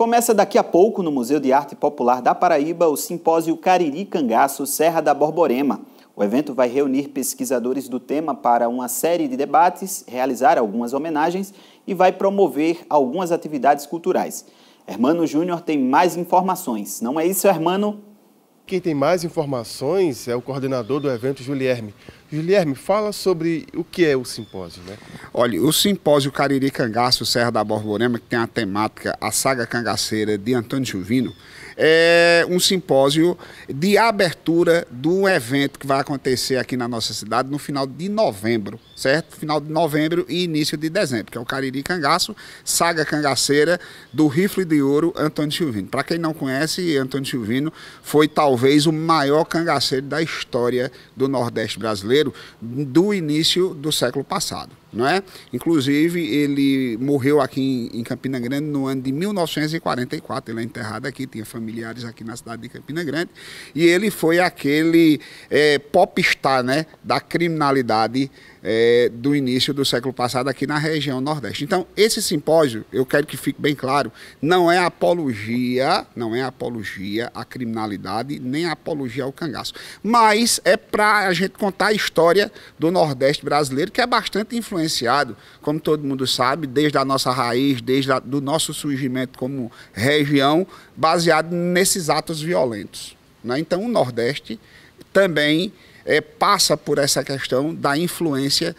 Começa daqui a pouco no Museu de Arte Popular da Paraíba o simpósio Cariri Cangaço Serra da Borborema. O evento vai reunir pesquisadores do tema para uma série de debates, realizar algumas homenagens e vai promover algumas atividades culturais. Hermano Júnior tem mais informações. Não é isso, Hermano? Quem tem mais informações é o coordenador do evento, Julierme. Guilherme, fala sobre o que é o simpósio, né? Olha, o simpósio Cariri Cangaço Serra da Borborema, que tem a temática A Saga Cangaceira de Antônio Chuvino é um simpósio de abertura do evento que vai acontecer aqui na nossa cidade no final de novembro, certo? Final de novembro e início de dezembro, que é o Cariri Cangaço, Saga Cangaceira do Rifle de Ouro Antônio Chuvino. Para quem não conhece, Antônio Chuvino foi talvez o maior cangaceiro da história do Nordeste brasileiro brasileiro do início do século passado, não é? Inclusive, ele morreu aqui em, Campina Grande no ano de 1944, ele é enterrado aqui, tinha familiares aqui na cidade de Campina Grande, e ele foi aquele é, popstar né, da criminalidade é, do início do século passado aqui na região Nordeste. Então, esse simpósio, eu quero que fique bem claro, não é apologia, não é apologia à criminalidade, nem apologia ao cangaço. Mas é para a gente contar a história do Nordeste brasileiro, que é bastante influenciado, como todo mundo sabe, desde a nossa raiz, desde o do nosso surgimento como região, baseado nesses atos violentos. Né? Então, o Nordeste também é, passa por essa questão da influência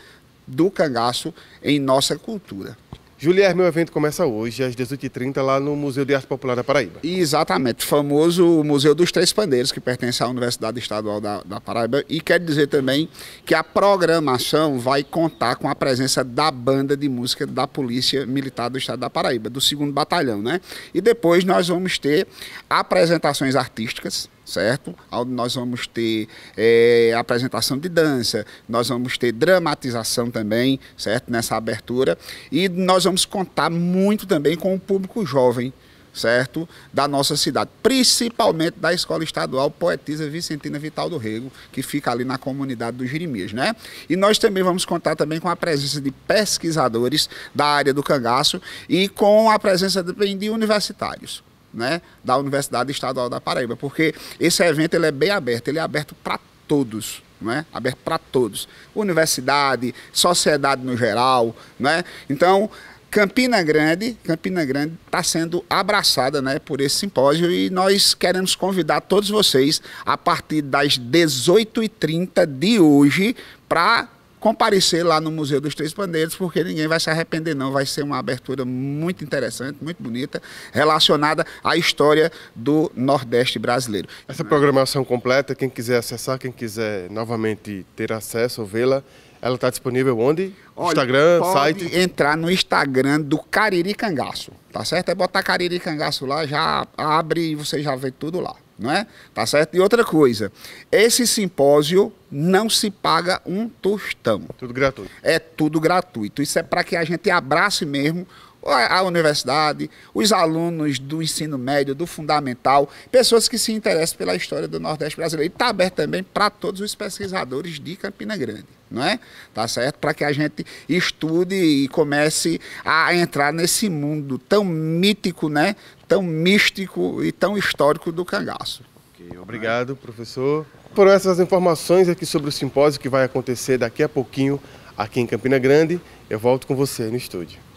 do cangaço em nossa cultura. Julier, meu evento começa hoje, às 18h30, lá no Museu de Arte Popular da Paraíba. Exatamente, famoso Museu dos Três Pandeiros, que pertence à Universidade Estadual da, da Paraíba. E quer dizer também que a programação vai contar com a presença da banda de música da Polícia Militar do Estado da Paraíba, do 2 Batalhão, né? E depois nós vamos ter apresentações artísticas, certo? Onde nós vamos ter é, apresentação de dança, nós vamos ter dramatização também, certo? Nessa abertura. E nós vamos contar muito também com o público jovem, certo? Da nossa cidade, principalmente da Escola Estadual Poetisa Vicentina Vital do Rego, que fica ali na comunidade do Jirimias, né? E nós também vamos contar também com a presença de pesquisadores da área do cangaço e com a presença também de universitários né, da Universidade Estadual da Paraíba, porque esse evento ele é bem aberto, ele é aberto para todos, né? aberto para todos, universidade, sociedade no geral, né? Então Campina Grande, Campina Grande está sendo abraçada, né, por esse simpósio e nós queremos convidar todos vocês a partir das 18h30 de hoje para comparecer lá no Museu dos Três Pandeiros porque ninguém vai se arrepender, não. Vai ser uma abertura muito interessante, muito bonita, relacionada à história do Nordeste brasileiro. Essa programação completa, quem quiser acessar, quem quiser novamente ter acesso ou vê-la, ela está disponível onde? Olha, Instagram, pode site? entrar no Instagram do Cariri Cangaço, tá certo? É botar Cariri Cangaço lá, já abre e você já vê tudo lá não é? Tá certo? E outra coisa, esse simpósio não se paga um tostão. Tudo gratuito. É tudo gratuito. Isso é para que a gente abrace mesmo a universidade, os alunos do ensino médio, do fundamental, pessoas que se interessam pela história do Nordeste brasileiro. E está aberto também para todos os pesquisadores de Campina Grande, não é? Tá certo? Para que a gente estude e comece a entrar nesse mundo tão mítico, né? tão místico e tão histórico do cangaço. Okay, obrigado, professor. Por essas informações aqui sobre o simpósio que vai acontecer daqui a pouquinho aqui em Campina Grande, eu volto com você no estúdio.